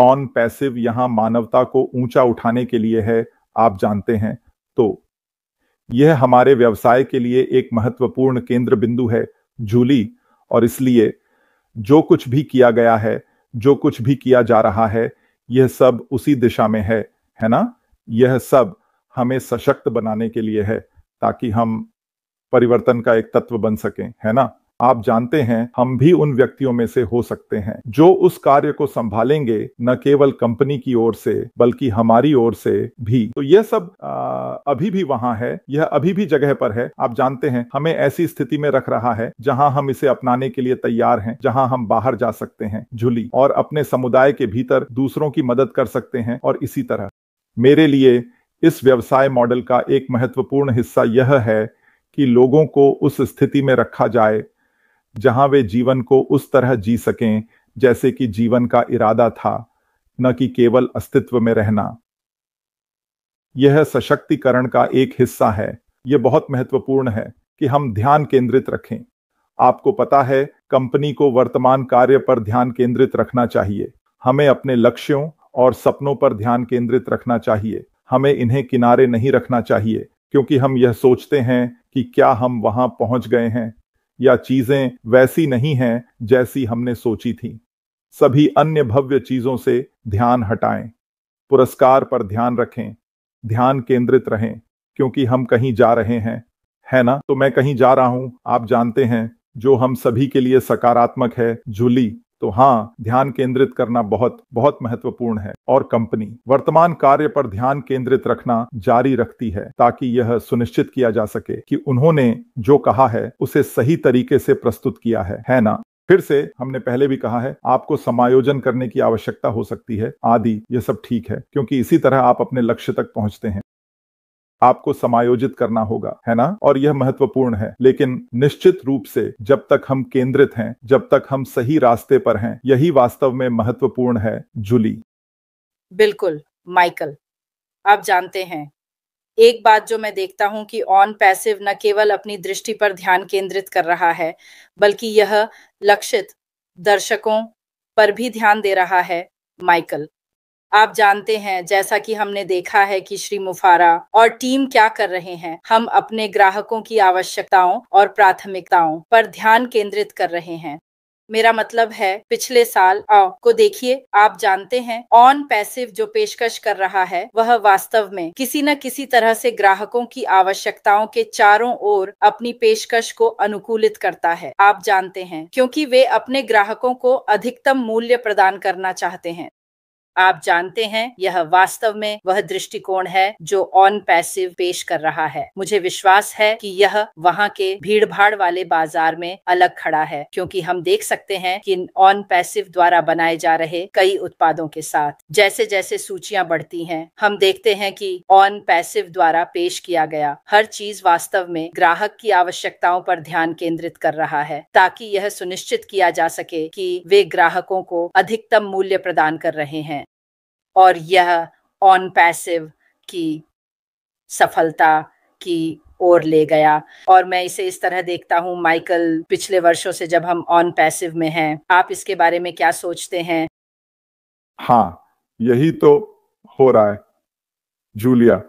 on passive यहां मानवता को ऊंचा उठाने के लिए है आप जानते हैं तो यह हमारे व्यवसाय के लिए एक महत्वपूर्ण केंद्र बिंदु है जूली और इसलिए जो कुछ भी किया गया है जो कुछ भी किया जा रहा है यह सब उसी दिशा में है है ना यह सब हमें सशक्त बनाने के लिए है ताकि हम परिवर्तन का एक तत्व बन सकें है ना आप जानते हैं हम भी उन व्यक्तियों में से हो सकते हैं जो उस कार्य को संभालेंगे न केवल कंपनी की ओर से बल्कि हमारी ओर से भी तो यह सब आ, अभी भी वहां है यह अभी भी जगह पर है आप जानते हैं हमें ऐसी स्थिति में रख रहा है जहां हम इसे अपनाने के लिए तैयार हैं जहां हम बाहर जा सकते हैं झुली और अपने समुदाय के भीतर दूसरों की मदद कर सकते हैं और इसी तरह मेरे लिए इस व्यवसाय मॉडल का एक महत्वपूर्ण हिस्सा यह है कि लोगों को उस स्थिति में रखा जाए जहां वे जीवन को उस तरह जी सकें जैसे कि जीवन का इरादा था न कि केवल अस्तित्व में रहना यह सशक्तिकरण का एक हिस्सा है यह बहुत महत्वपूर्ण है कि हम ध्यान केंद्रित रखें आपको पता है कंपनी को वर्तमान कार्य पर ध्यान केंद्रित रखना चाहिए हमें अपने लक्ष्यों और सपनों पर ध्यान केंद्रित रखना चाहिए हमें इन्हें किनारे नहीं रखना चाहिए क्योंकि हम यह सोचते हैं कि क्या हम वहां पहुंच गए हैं या चीजें वैसी नहीं हैं जैसी हमने सोची थी सभी अन्य भव्य चीजों से ध्यान हटाएं पुरस्कार पर ध्यान रखें ध्यान केंद्रित रहें क्योंकि हम कहीं जा रहे हैं है ना तो मैं कहीं जा रहा हूं आप जानते हैं जो हम सभी के लिए सकारात्मक है जुली तो हाँ ध्यान केंद्रित करना बहुत बहुत महत्वपूर्ण है और कंपनी वर्तमान कार्य पर ध्यान केंद्रित रखना जारी रखती है ताकि यह सुनिश्चित किया जा सके कि उन्होंने जो कहा है उसे सही तरीके से प्रस्तुत किया है है ना फिर से हमने पहले भी कहा है आपको समायोजन करने की आवश्यकता हो सकती है आदि यह सब ठीक है क्योंकि इसी तरह आप अपने लक्ष्य तक पहुंचते हैं आपको समायोजित करना होगा है ना और यह महत्वपूर्ण है लेकिन निश्चित रूप से जब तक हम केंद्रित हैं जब तक हम सही रास्ते पर हैं यही वास्तव में महत्वपूर्ण है जुली बिल्कुल माइकल आप जानते हैं एक बात जो मैं देखता हूं कि ऑन पैसिव न केवल अपनी दृष्टि पर ध्यान केंद्रित कर रहा है बल्कि यह लक्षित दर्शकों पर भी ध्यान दे रहा है माइकल आप जानते हैं जैसा कि हमने देखा है कि श्री मुफारा और टीम क्या कर रहे हैं हम अपने ग्राहकों की आवश्यकताओं और प्राथमिकताओं पर ध्यान केंद्रित कर रहे हैं मेरा मतलब है पिछले साल आ, को देखिए आप जानते हैं ऑन पैसिव जो पेशकश कर रहा है वह वास्तव में किसी न किसी तरह से ग्राहकों की आवश्यकताओं के चारों ओर अपनी पेशकश को अनुकूलित करता है आप जानते हैं क्योंकि वे अपने ग्राहकों को अधिकतम मूल्य प्रदान करना चाहते हैं आप जानते हैं यह वास्तव में वह दृष्टिकोण है जो ऑन पैसिव पेश कर रहा है मुझे विश्वास है कि यह वहां के भीड़ भाड़ वाले बाजार में अलग खड़ा है क्योंकि हम देख सकते हैं कि ऑन पैसिव द्वारा बनाए जा रहे कई उत्पादों के साथ जैसे जैसे सूचियां बढ़ती हैं हम देखते हैं कि ऑन पैसिव द्वारा पेश किया गया हर चीज वास्तव में ग्राहक की आवश्यकताओं पर ध्यान केंद्रित कर रहा है ताकि यह सुनिश्चित किया जा सके कि वे ग्राहकों को अधिकतम मूल्य प्रदान कर रहे हैं और यह ऑन पैसिव की सफलता की ओर ले गया और मैं इसे इस तरह देखता हूँ माइकल पिछले वर्षों से जब हम ऑन पैसिव में हैं आप इसके बारे में क्या सोचते हैं हाँ यही तो हो रहा है जूलिया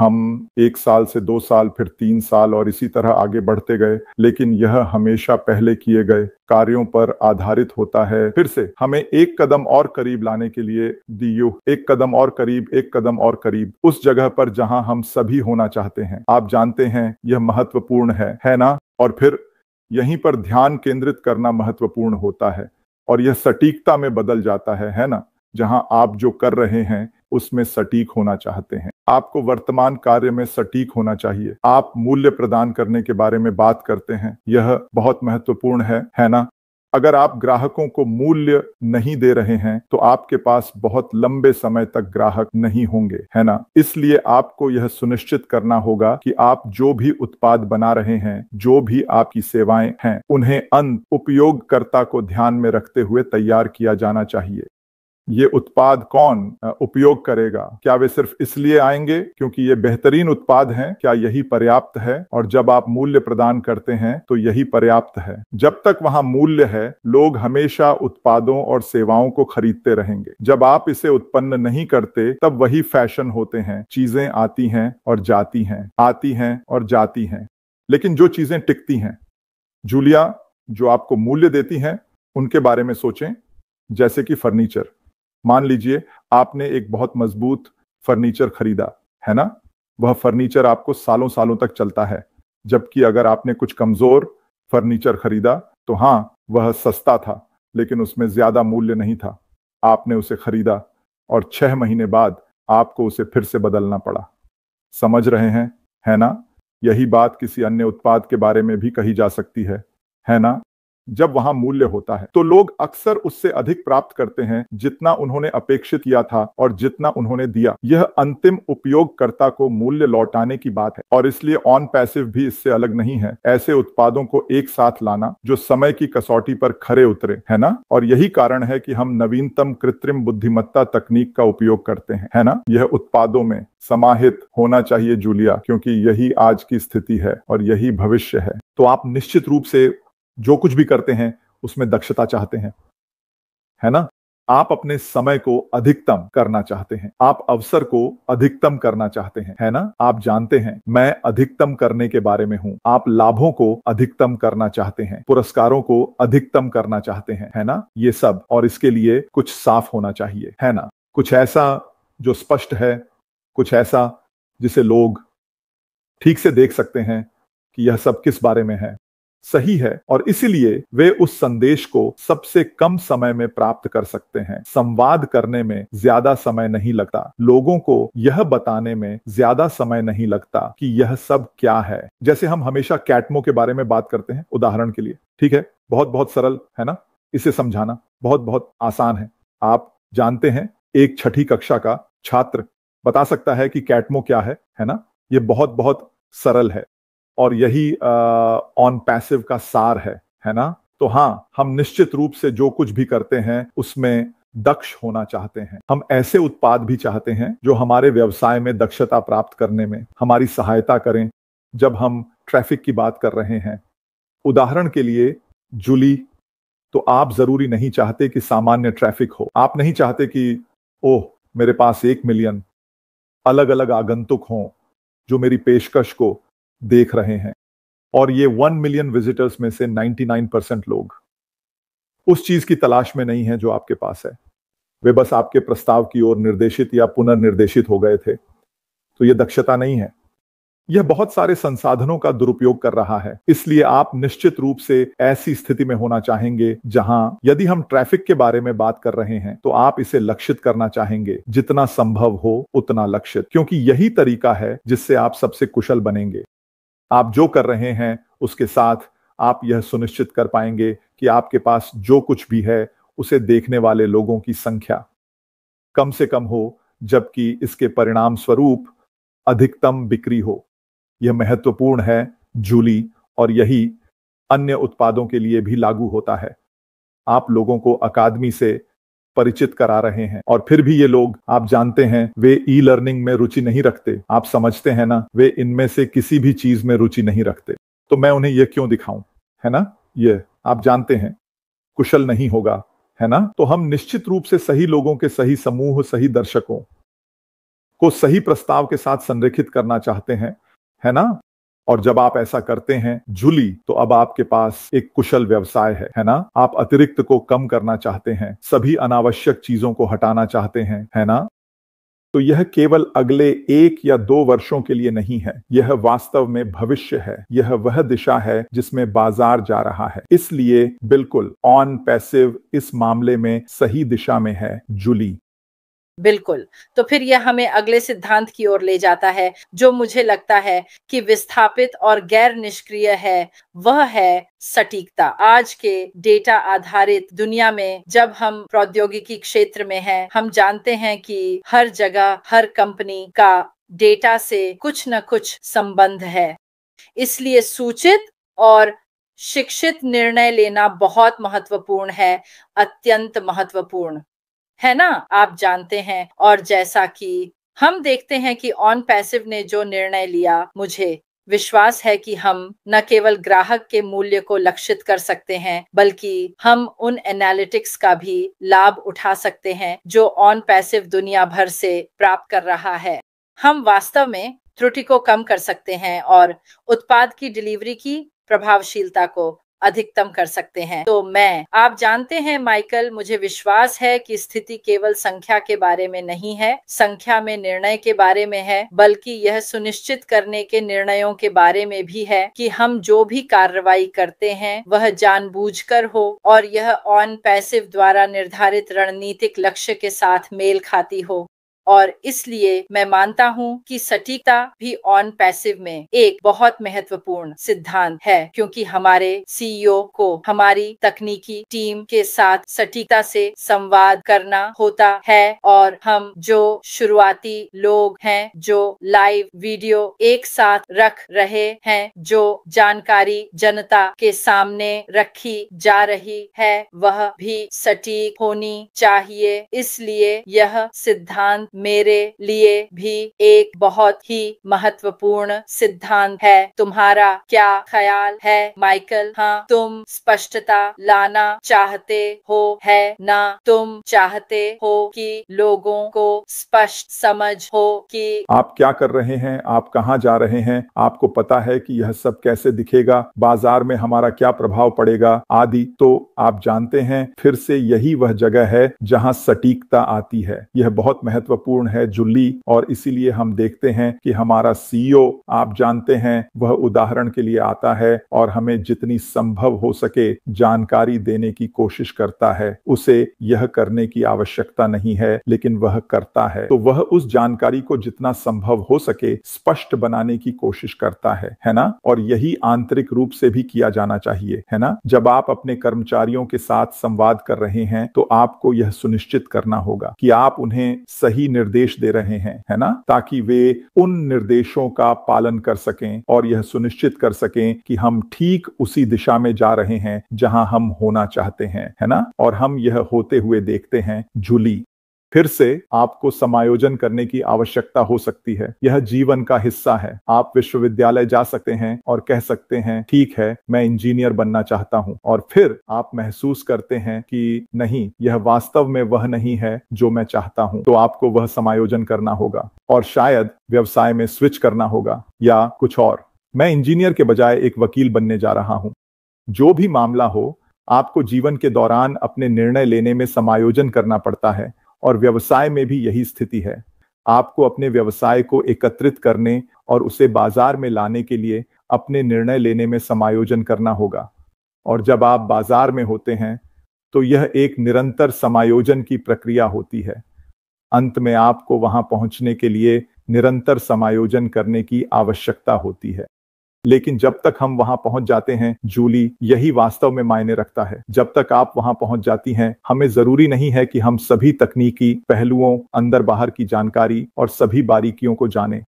हम एक साल से दो साल फिर तीन साल और इसी तरह आगे बढ़ते गए लेकिन यह हमेशा पहले किए गए कार्यों पर आधारित होता है फिर से हमें एक कदम और करीब लाने के लिए दियो एक कदम और करीब एक कदम और करीब उस जगह पर जहां हम सभी होना चाहते हैं आप जानते हैं यह महत्वपूर्ण है है ना और फिर यहीं पर ध्यान केंद्रित करना महत्वपूर्ण होता है और यह सटीकता में बदल जाता है है ना जहां आप जो कर रहे हैं उसमें सटीक होना चाहते हैं आपको वर्तमान कार्य में सटीक होना चाहिए आप मूल्य प्रदान करने के बारे में बात करते हैं यह बहुत महत्वपूर्ण है है ना अगर आप ग्राहकों को मूल्य नहीं दे रहे हैं तो आपके पास बहुत लंबे समय तक ग्राहक नहीं होंगे है ना इसलिए आपको यह सुनिश्चित करना होगा कि आप जो भी उत्पाद बना रहे हैं जो भी आपकी सेवाएं हैं उन्हें अंत उपयोगकर्ता को ध्यान में रखते हुए तैयार किया जाना चाहिए ये उत्पाद कौन उपयोग करेगा क्या वे सिर्फ इसलिए आएंगे क्योंकि ये बेहतरीन उत्पाद हैं क्या यही पर्याप्त है और जब आप मूल्य प्रदान करते हैं तो यही पर्याप्त है जब तक वहां मूल्य है लोग हमेशा उत्पादों और सेवाओं को खरीदते रहेंगे जब आप इसे उत्पन्न नहीं करते तब वही फैशन होते हैं चीजें आती हैं और जाती हैं आती हैं और जाती हैं लेकिन जो चीजें टिकती हैं जूलिया जो आपको मूल्य देती हैं उनके बारे में सोचें जैसे कि फर्नीचर मान लीजिए आपने एक बहुत मजबूत फर्नीचर खरीदा है ना वह फर्नीचर आपको सालों सालों तक चलता है जबकि अगर आपने कुछ कमजोर फर्नीचर खरीदा तो हाँ वह सस्ता था लेकिन उसमें ज्यादा मूल्य नहीं था आपने उसे खरीदा और छह महीने बाद आपको उसे फिर से बदलना पड़ा समझ रहे हैं है ना यही बात किसी अन्य उत्पाद के बारे में भी कही जा सकती है है ना जब वहां मूल्य होता है तो लोग अक्सर उससे अधिक प्राप्त करते हैं जितना उन्होंने अपेक्षित किया था और जितना उन्होंने दिया यह अंतिम उपयोगकर्ता को मूल्य लौटाने की बात है और इसलिए ऑन पैसिव भी इससे अलग नहीं है ऐसे उत्पादों को एक साथ लाना जो समय की कसौटी पर खरे उतरे है ना और यही कारण है कि हम नवीनतम कृत्रिम बुद्धिमत्ता तकनीक का उपयोग करते हैं है ना यह उत्पादों में समाहित होना चाहिए जूलिया क्योंकि यही आज की स्थिति है और यही भविष्य है तो आप निश्चित रूप से जो कुछ भी करते हैं उसमें दक्षता चाहते हैं है ना आप अपने समय को अधिकतम करना चाहते हैं आप अवसर को अधिकतम करना चाहते हैं है ना आप जानते हैं मैं अधिकतम करने के बारे में हूं आप लाभों को अधिकतम करना चाहते हैं पुरस्कारों को अधिकतम करना चाहते हैं है ना ये सब और इसके लिए कुछ साफ होना चाहिए है ना कुछ ऐसा जो स्पष्ट है कुछ ऐसा जिसे लोग ठीक से देख सकते हैं कि यह सब किस बारे में है सही है और इसीलिए वे उस संदेश को सबसे कम समय में प्राप्त कर सकते हैं संवाद करने में ज्यादा समय नहीं लगता लोगों को यह बताने में ज्यादा समय नहीं लगता कि यह सब क्या है जैसे हम हमेशा कैटमो के बारे में बात करते हैं उदाहरण के लिए ठीक है बहुत बहुत सरल है ना इसे समझाना बहुत बहुत आसान है आप जानते हैं एक छठी कक्षा का छात्र बता सकता है कि कैटमो क्या है है ना ये बहुत बहुत सरल है और यही ऑन पैसिव का सार है है ना तो हाँ हम निश्चित रूप से जो कुछ भी करते हैं उसमें दक्ष होना चाहते हैं हम ऐसे उत्पाद भी चाहते हैं जो हमारे व्यवसाय में दक्षता प्राप्त करने में हमारी सहायता करें जब हम ट्रैफिक की बात कर रहे हैं उदाहरण के लिए जुली तो आप जरूरी नहीं चाहते कि सामान्य ट्रैफिक हो आप नहीं चाहते कि ओह मेरे पास एक मिलियन अलग अलग आगंतुक हों जो मेरी पेशकश को देख रहे हैं और ये वन मिलियन विजिटर्स में से 99 परसेंट लोग उस चीज की तलाश में नहीं है जो आपके पास है वे बस आपके प्रस्ताव की ओर निर्देशित या पुनर्निर्देशित हो गए थे तो यह दक्षता नहीं है यह बहुत सारे संसाधनों का दुरुपयोग कर रहा है इसलिए आप निश्चित रूप से ऐसी स्थिति में होना चाहेंगे जहां यदि हम ट्रैफिक के बारे में बात कर रहे हैं तो आप इसे लक्षित करना चाहेंगे जितना संभव हो उतना लक्षित क्योंकि यही तरीका है जिससे आप सबसे कुशल बनेंगे आप जो कर रहे हैं उसके साथ आप यह सुनिश्चित कर पाएंगे कि आपके पास जो कुछ भी है उसे देखने वाले लोगों की संख्या कम से कम हो जबकि इसके परिणाम स्वरूप अधिकतम बिक्री हो यह महत्वपूर्ण है जूली और यही अन्य उत्पादों के लिए भी लागू होता है आप लोगों को अकादमी से परिचित करा रहे हैं और फिर भी ये लोग आप जानते हैं वे ई लर्निंग में रुचि नहीं रखते आप समझते हैं ना वे इनमें से किसी भी चीज में रुचि नहीं रखते तो मैं उन्हें यह क्यों दिखाऊं है ना ये आप जानते हैं कुशल नहीं होगा है ना तो हम निश्चित रूप से सही लोगों के सही समूह सही दर्शकों को सही प्रस्ताव के साथ संरेखित करना चाहते हैं है ना और जब आप ऐसा करते हैं झुली तो अब आपके पास एक कुशल व्यवसाय है है ना आप अतिरिक्त को कम करना चाहते हैं सभी अनावश्यक चीजों को हटाना चाहते हैं है ना तो यह केवल अगले एक या दो वर्षों के लिए नहीं है यह वास्तव में भविष्य है यह वह दिशा है जिसमें बाजार जा रहा है इसलिए बिल्कुल ऑन पैसिव इस मामले में सही दिशा में है जुली बिल्कुल तो फिर यह हमें अगले सिद्धांत की ओर ले जाता है जो मुझे लगता है कि विस्थापित और गैर निष्क्रिय है वह है सटीकता आज के डेटा आधारित दुनिया में जब हम प्रौद्योगिकी क्षेत्र में हैं हम जानते हैं कि हर जगह हर कंपनी का डेटा से कुछ न कुछ संबंध है इसलिए सूचित और शिक्षित निर्णय लेना बहुत महत्वपूर्ण है अत्यंत महत्वपूर्ण है ना आप जानते हैं और जैसा कि हम देखते हैं कि ऑन पैसिव ने जो निर्णय लिया मुझे विश्वास है कि हम न केवल ग्राहक के मूल्य को लक्षित कर सकते हैं बल्कि हम उन एनालिटिक्स का भी लाभ उठा सकते हैं जो ऑन पैसिव दुनिया भर से प्राप्त कर रहा है हम वास्तव में त्रुटि को कम कर सकते हैं और उत्पाद की डिलीवरी की प्रभावशीलता को अधिकतम कर सकते हैं तो मैं आप जानते हैं माइकल मुझे विश्वास है कि स्थिति केवल संख्या के बारे में नहीं है संख्या में निर्णय के बारे में है बल्कि यह सुनिश्चित करने के निर्णयों के बारे में भी है कि हम जो भी कार्रवाई करते हैं वह जानबूझकर हो और यह ऑन पैसिव द्वारा निर्धारित रणनीतिक लक्ष्य के साथ मेल खाती हो और इसलिए मैं मानता हूँ कि सटीकता भी ऑन पैसिव में एक बहुत महत्वपूर्ण सिद्धांत है क्योंकि हमारे सीईओ e को हमारी तकनीकी टीम के साथ सटीकता से संवाद करना होता है और हम जो शुरुआती लोग हैं जो लाइव वीडियो एक साथ रख रहे हैं जो जानकारी जनता के सामने रखी जा रही है वह भी सटीक होनी चाहिए इसलिए यह सिद्धांत मेरे लिए भी एक बहुत ही महत्वपूर्ण सिद्धांत है तुम्हारा क्या ख्याल है माइकल हाँ तुम स्पष्टता लाना चाहते हो है ना तुम चाहते हो कि लोगों को स्पष्ट समझ हो कि आप क्या कर रहे हैं आप कहाँ जा रहे हैं आपको पता है कि यह सब कैसे दिखेगा बाजार में हमारा क्या प्रभाव पड़ेगा आदि तो आप जानते हैं फिर से यही वह जगह है जहाँ सटीकता आती है यह बहुत महत्वपूर्ण महत्वपूर्ण है जुल्ली और इसीलिए हम देखते हैं कि हमारा सीईओ आप जानते हैं वह उदाहरण के लिए आता है और हमें जितनी संभव हो सके जानकारी देने की कोशिश करता है उसे यह करने की आवश्यकता नहीं है लेकिन वह करता है तो वह उस जानकारी को जितना संभव हो सके स्पष्ट बनाने की कोशिश करता है है ना और यही आंतरिक रूप से भी किया जाना चाहिए है ना जब आप अपने कर्मचारियों के साथ संवाद कर रहे हैं तो आपको यह सुनिश्चित करना होगा कि आप उन्हें सही निर्देश दे रहे हैं है ना ताकि वे उन निर्देशों का पालन कर सकें और यह सुनिश्चित कर सकें कि हम ठीक उसी दिशा में जा रहे हैं जहां हम होना चाहते हैं है ना और हम यह होते हुए देखते हैं झुली फिर से आपको समायोजन करने की आवश्यकता हो सकती है यह जीवन का हिस्सा है आप विश्वविद्यालय जा सकते हैं और कह सकते हैं ठीक है मैं इंजीनियर बनना चाहता हूं और फिर आप महसूस करते हैं कि नहीं यह वास्तव में वह नहीं है जो मैं चाहता हूं तो आपको वह समायोजन करना होगा और शायद व्यवसाय में स्विच करना होगा या कुछ और मैं इंजीनियर के बजाय एक वकील बनने जा रहा हूं जो भी मामला हो आपको जीवन के दौरान अपने निर्णय लेने में समायोजन करना पड़ता है और व्यवसाय में भी यही स्थिति है आपको अपने व्यवसाय को एकत्रित करने और उसे बाजार में लाने के लिए अपने निर्णय लेने में समायोजन करना होगा और जब आप बाजार में होते हैं तो यह एक निरंतर समायोजन की प्रक्रिया होती है अंत में आपको वहां पहुंचने के लिए निरंतर समायोजन करने की आवश्यकता होती है लेकिन जब तक हम वहां पहुंच जाते हैं जूली यही वास्तव में मायने रखता है जब तक आप वहां पहुंच जाती हैं हमें जरूरी नहीं है कि हम सभी तकनीकी पहलुओं अंदर बाहर की जानकारी और सभी बारीकियों को जाने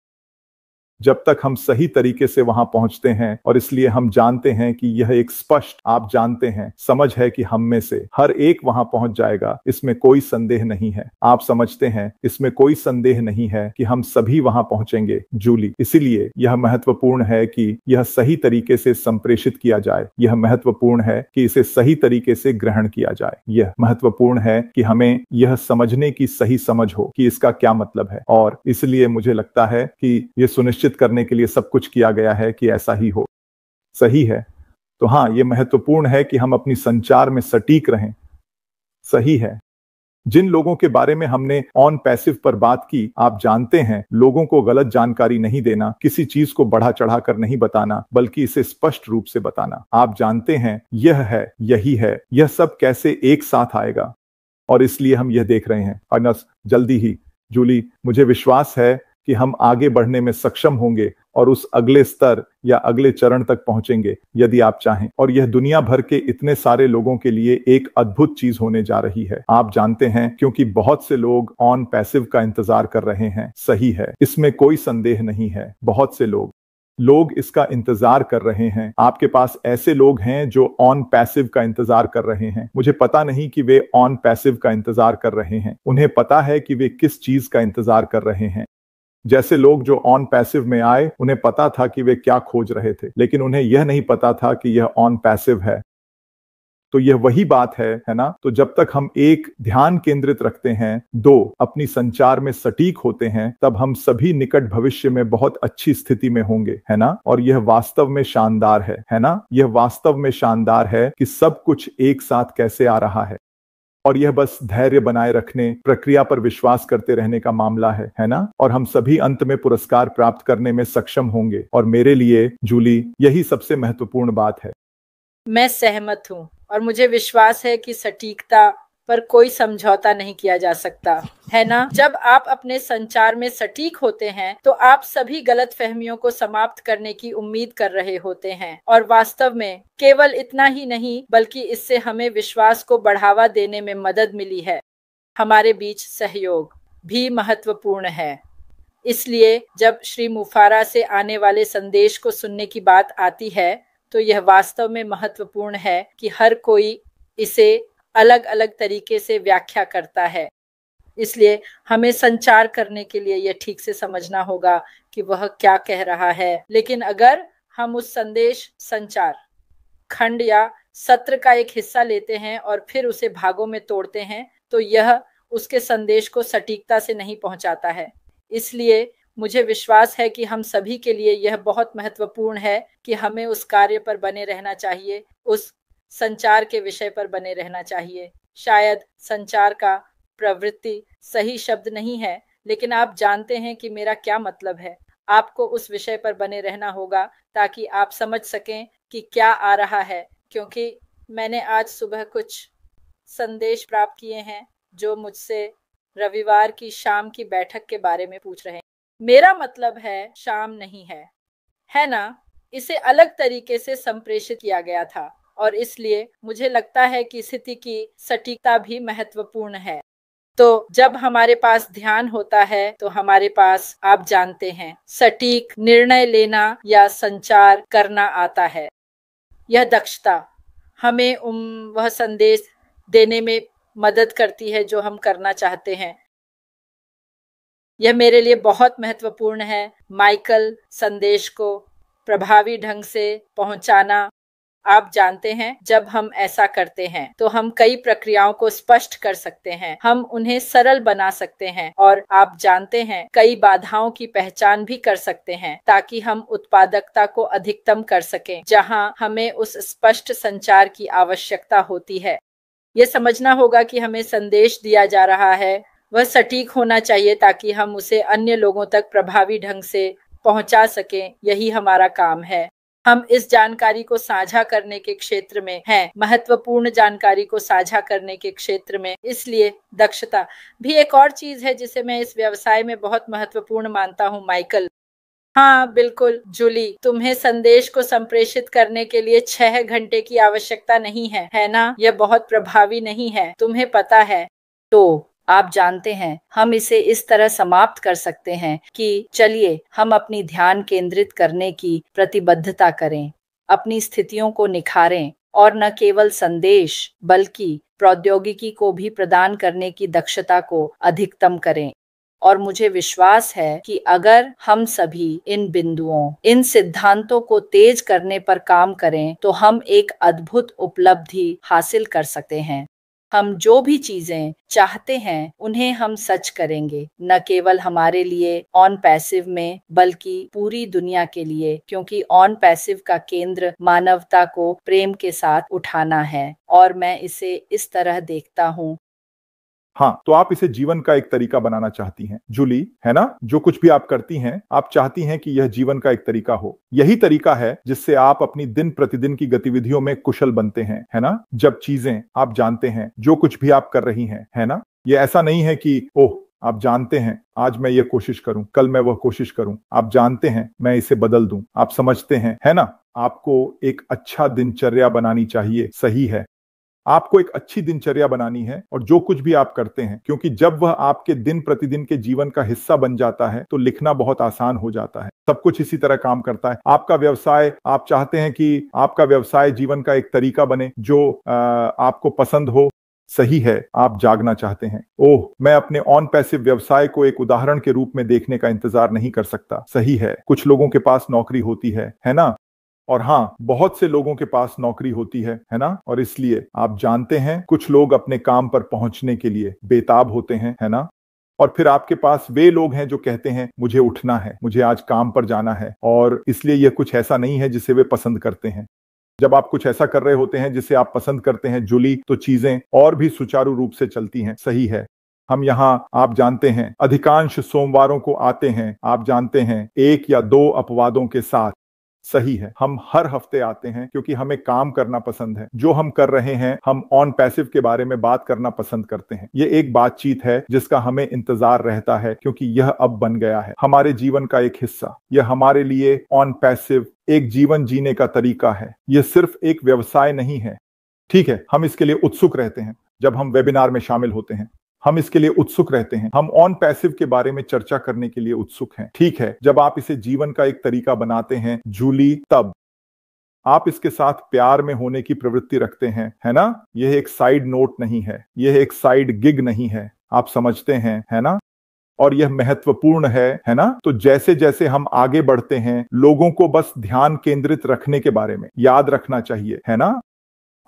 जब तक हम सही तरीके से वहां पहुंचते हैं और इसलिए हम जानते हैं कि यह एक स्पष्ट आप जानते हैं समझ है कि हम में से हर एक वहां पहुंच जाएगा इसमें कोई संदेह नहीं है आप समझते हैं इसमें कोई संदेह नहीं है कि हम सभी वहां पहुंचेंगे जूली इसीलिए यह महत्वपूर्ण है कि यह सही तरीके से संप्रेषित किया जाए यह महत्वपूर्ण है कि इसे सही तरीके से ग्रहण किया जाए यह महत्वपूर्ण है कि हमें यह समझने की सही समझ हो कि इसका क्या मतलब है और इसलिए मुझे लगता है कि यह सुनिश्चित सुनिश्चित करने के लिए सब कुछ किया गया है कि ऐसा ही हो सही है तो हाँ ये महत्वपूर्ण है कि हम अपनी संचार में सटीक रहें सही है जिन लोगों के बारे में हमने ऑन पैसिव पर बात की आप जानते हैं लोगों को गलत जानकारी नहीं देना किसी चीज को बढ़ा चढ़ा कर नहीं बताना बल्कि इसे स्पष्ट रूप से बताना आप जानते हैं यह है यही है यह सब कैसे एक साथ आएगा और इसलिए हम यह देख रहे हैं अनस जल्दी ही जूली मुझे विश्वास है कि हम आगे बढ़ने में सक्षम होंगे और उस अगले स्तर या अगले चरण तक पहुंचेंगे यदि आप चाहें और यह दुनिया भर के इतने सारे लोगों के लिए एक अद्भुत चीज होने जा रही है आप जानते हैं क्योंकि बहुत से लोग ऑन पैसिव का इंतजार कर रहे हैं सही है इसमें कोई संदेह नहीं है बहुत से लोग लोग इसका इंतजार कर रहे हैं आपके पास ऐसे लोग हैं जो ऑन पैसिव का इंतजार कर रहे हैं मुझे पता नहीं कि वे ऑन पैसिव का इंतजार कर रहे हैं उन्हें पता है कि वे किस चीज का इंतजार कर रहे हैं जैसे लोग जो ऑन पैसिव में आए उन्हें पता था कि वे क्या खोज रहे थे लेकिन उन्हें यह नहीं पता था कि यह ऑन पैसिव है तो यह वही बात है है ना तो जब तक हम एक ध्यान केंद्रित रखते हैं दो अपनी संचार में सटीक होते हैं तब हम सभी निकट भविष्य में बहुत अच्छी स्थिति में होंगे है ना और यह वास्तव में शानदार है है ना यह वास्तव में शानदार है कि सब कुछ एक साथ कैसे आ रहा है और यह बस धैर्य बनाए रखने प्रक्रिया पर विश्वास करते रहने का मामला है है ना और हम सभी अंत में पुरस्कार प्राप्त करने में सक्षम होंगे और मेरे लिए जूली यही सबसे महत्वपूर्ण बात है मैं सहमत हूँ और मुझे विश्वास है कि सटीकता पर कोई समझौता नहीं किया जा सकता है ना जब आप अपने संचार में सटीक होते हैं तो आप सभी गलत फहमियों को समाप्त करने की उम्मीद कर रहे होते हैं और वास्तव में केवल इतना ही नहीं बल्कि इससे हमें विश्वास को बढ़ावा देने में मदद मिली है हमारे बीच सहयोग भी महत्वपूर्ण है इसलिए जब श्री मुफारा से आने वाले संदेश को सुनने की बात आती है तो यह वास्तव में महत्वपूर्ण है कि हर कोई इसे अलग अलग तरीके से व्याख्या करता है इसलिए हमें संचार करने के लिए यह ठीक से समझना होगा कि वह क्या कह रहा है लेकिन अगर हम उस संदेश संचार खंड या सत्र का एक हिस्सा लेते हैं और फिर उसे भागों में तोड़ते हैं तो यह उसके संदेश को सटीकता से नहीं पहुंचाता है इसलिए मुझे विश्वास है कि हम सभी के लिए यह बहुत महत्वपूर्ण है कि हमें उस कार्य पर बने रहना चाहिए उस संचार के विषय पर बने रहना चाहिए शायद संचार का प्रवृत्ति सही शब्द नहीं है लेकिन आप जानते हैं कि मेरा क्या मतलब है आपको उस विषय पर बने रहना होगा ताकि आप समझ सकें कि क्या आ रहा है क्योंकि मैंने आज सुबह कुछ संदेश प्राप्त किए हैं जो मुझसे रविवार की शाम की बैठक के बारे में पूछ रहे हैं मेरा मतलब है शाम नहीं है है ना इसे अलग तरीके से संप्रेषित किया गया था और इसलिए मुझे लगता है कि स्थिति की सटीकता भी महत्वपूर्ण है तो जब हमारे पास ध्यान होता है तो हमारे पास आप जानते हैं सटीक निर्णय लेना या संचार करना आता है यह दक्षता हमें उम वह संदेश देने में मदद करती है जो हम करना चाहते हैं यह मेरे लिए बहुत महत्वपूर्ण है माइकल संदेश को प्रभावी ढंग से पहुंचाना आप जानते हैं जब हम ऐसा करते हैं तो हम कई प्रक्रियाओं को स्पष्ट कर सकते हैं हम उन्हें सरल बना सकते हैं और आप जानते हैं कई बाधाओं की पहचान भी कर सकते हैं ताकि हम उत्पादकता को अधिकतम कर सकें जहां हमें उस स्पष्ट संचार की आवश्यकता होती है ये समझना होगा कि हमें संदेश दिया जा रहा है वह सटीक होना चाहिए ताकि हम उसे अन्य लोगों तक प्रभावी ढंग से पहुंचा सकें यही हमारा काम है हम इस जानकारी को साझा करने के क्षेत्र में हैं महत्वपूर्ण जानकारी को साझा करने के क्षेत्र में इसलिए दक्षता भी एक और चीज है जिसे मैं इस व्यवसाय में बहुत महत्वपूर्ण मानता हूँ माइकल हाँ बिल्कुल जुली तुम्हें संदेश को संप्रेषित करने के लिए छह घंटे की आवश्यकता नहीं है है ना यह बहुत प्रभावी नहीं है तुम्हें पता है तो आप जानते हैं हम इसे इस तरह समाप्त कर सकते हैं कि चलिए हम अपनी ध्यान केंद्रित करने की प्रतिबद्धता करें अपनी स्थितियों को निखारें और न केवल संदेश बल्कि प्रौद्योगिकी को भी प्रदान करने की दक्षता को अधिकतम करें और मुझे विश्वास है कि अगर हम सभी इन बिंदुओं इन सिद्धांतों को तेज करने पर काम करें तो हम एक अद्भुत उपलब्धि हासिल कर सकते हैं हम जो भी चीजें चाहते हैं उन्हें हम सच करेंगे न केवल हमारे लिए ऑन पैसिव में बल्कि पूरी दुनिया के लिए क्योंकि ऑन पैसिव का केंद्र मानवता को प्रेम के साथ उठाना है और मैं इसे इस तरह देखता हूँ हाँ तो आप इसे जीवन का एक तरीका बनाना चाहती हैं जूली है ना जो कुछ भी आप करती हैं आप चाहती हैं कि यह जीवन का एक तरीका हो यही तरीका है जिससे आप अपनी दिन प्रतिदिन की गतिविधियों में कुशल बनते हैं है ना जब चीजें आप जानते हैं जो कुछ भी आप कर रही हैं है ना ये ऐसा नहीं है कि ओह आप जानते हैं आज मैं ये कोशिश करूं कल मैं वह कोशिश करूं आप जानते हैं मैं इसे बदल दूं आप समझते हैं है ना आपको एक अच्छा दिनचर्या बनानी चाहिए सही है आपको एक अच्छी दिनचर्या बनानी है और जो कुछ भी आप करते हैं क्योंकि जब वह आपके दिन प्रतिदिन के जीवन का हिस्सा बन जाता है तो लिखना बहुत आसान हो जाता है सब कुछ इसी तरह काम करता है आपका व्यवसाय आप चाहते हैं कि आपका व्यवसाय जीवन का एक तरीका बने जो आ, आपको पसंद हो सही है आप जागना चाहते हैं ओह मैं अपने ऑन पैसिव व्यवसाय को एक उदाहरण के रूप में देखने का इंतजार नहीं कर सकता सही है कुछ लोगों के पास नौकरी होती है है ना और हाँ बहुत से लोगों के पास नौकरी होती है है ना और इसलिए आप जानते हैं कुछ लोग अपने काम पर पहुंचने के लिए बेताब होते हैं है ना और फिर आपके पास वे लोग हैं जो कहते हैं मुझे उठना है मुझे आज काम पर जाना है और इसलिए यह कुछ ऐसा नहीं है जिसे वे पसंद करते हैं जब आप कुछ ऐसा कर रहे होते हैं जिसे आप पसंद करते हैं जुली तो चीजें और भी सुचारू रूप से चलती हैं सही है हम यहाँ आप जानते हैं अधिकांश सोमवारों को आते हैं आप जानते हैं एक या दो अपवादों के साथ सही है हम हर हफ्ते आते हैं क्योंकि हमें काम करना पसंद है जो हम कर रहे हैं हम ऑन पैसिव के बारे में बात करना पसंद करते हैं ये एक बातचीत है जिसका हमें इंतजार रहता है क्योंकि यह अब बन गया है हमारे जीवन का एक हिस्सा यह हमारे लिए ऑन पैसिव एक जीवन जीने का तरीका है यह सिर्फ एक व्यवसाय नहीं है ठीक है हम इसके लिए उत्सुक रहते हैं जब हम वेबिनार में शामिल होते हैं हम इसके लिए उत्सुक रहते हैं हम ऑन पैसिव के बारे में चर्चा करने के लिए उत्सुक हैं ठीक है जब आप इसे जीवन का एक तरीका बनाते हैं जूली तब आप इसके साथ प्यार में होने की प्रवृत्ति रखते हैं है ना यह एक साइड नोट नहीं है यह एक साइड गिग नहीं है आप समझते हैं है ना और यह महत्वपूर्ण है है ना तो जैसे जैसे हम आगे बढ़ते हैं लोगों को बस ध्यान केंद्रित रखने के बारे में याद रखना चाहिए है ना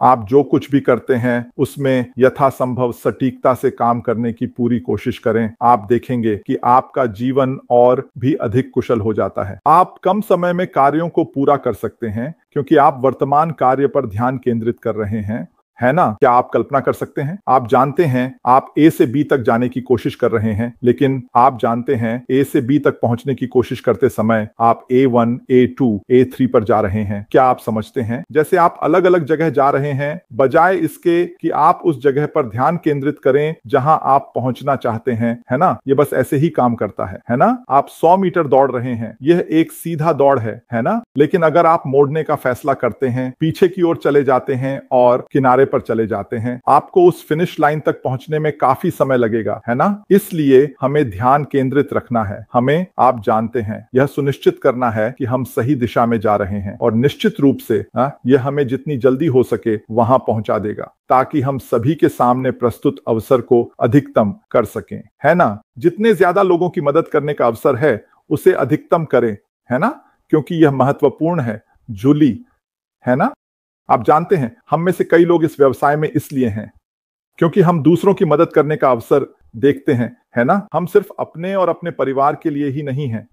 आप जो कुछ भी करते हैं उसमें यथासंभव सटीकता से काम करने की पूरी कोशिश करें आप देखेंगे कि आपका जीवन और भी अधिक कुशल हो जाता है आप कम समय में कार्यों को पूरा कर सकते हैं क्योंकि आप वर्तमान कार्य पर ध्यान केंद्रित कर रहे हैं है ना क्या आप कल्पना कर सकते हैं आप जानते हैं आप ए से बी तक जाने की कोशिश कर रहे हैं लेकिन आप जानते हैं ए से बी तक पहुंचने की कोशिश करते समय आप A one A two A three पर जा रहे हैं क्या आप समझते हैं जैसे आप अलग अलग जगह जा रहे हैं बजाय इसके कि आप उस जगह पर ध्यान केंद्रित करें जहां आप पहुंचना चाहते हैं है ना ये बस ऐसे ही काम करता है है ना आप सौ मीटर दौड़ रहे हैं यह एक सीधा दौड़ है है ना लेकिन अगर आप मोड़ने का फैसला करते हैं पीछे की ओर चले जाते हैं और किनारे पर चले जाते हैं आपको उस फिनिश लाइन तक पहुंचने में काफी समय लगेगा है ना इसलिए हमें ध्यान केंद्रित रखना है हमें आप जानते हैं यह सुनिश्चित करना है कि हम सही दिशा में जा रहे हैं और निश्चित रूप से आ, हाँ, यह हमें जितनी जल्दी हो सके वहां पहुंचा देगा ताकि हम सभी के सामने प्रस्तुत अवसर को अधिकतम कर सकें है ना जितने ज्यादा लोगों की मदद करने का अवसर है उसे अधिकतम करें है ना क्योंकि यह महत्वपूर्ण है जुली है ना आप जानते हैं हम में से कई लोग इस व्यवसाय में इसलिए हैं क्योंकि हम दूसरों की मदद करने का अवसर देखते हैं है ना हम सिर्फ अपने और अपने परिवार के लिए ही नहीं है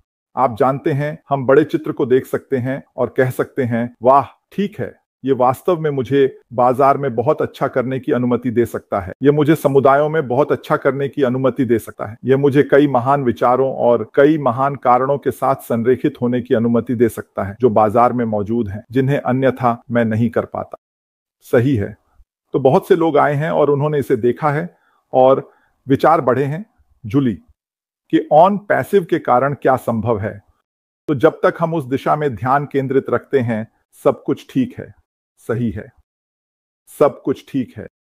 आप जानते हैं हम बड़े चित्र को देख सकते हैं और कह सकते हैं वाह ठीक है ये वास्तव में मुझे बाजार में बहुत अच्छा करने की अनुमति दे सकता है ये मुझे समुदायों में बहुत अच्छा करने की अनुमति दे सकता है ये मुझे कई महान विचारों और कई महान कारणों के साथ संरेखित होने की अनुमति दे सकता है जो बाजार में मौजूद है जिन्हें अन्यथा मैं नहीं कर पाता सही है तो बहुत से लोग आए हैं और उन्होंने इसे देखा है और विचार बढ़े हैं जुली कि ऑन पैसिव के कारण क्या संभव है तो जब तक हम उस दिशा में ध्यान केंद्रित रखते हैं सब कुछ ठीक है सही है सब कुछ ठीक है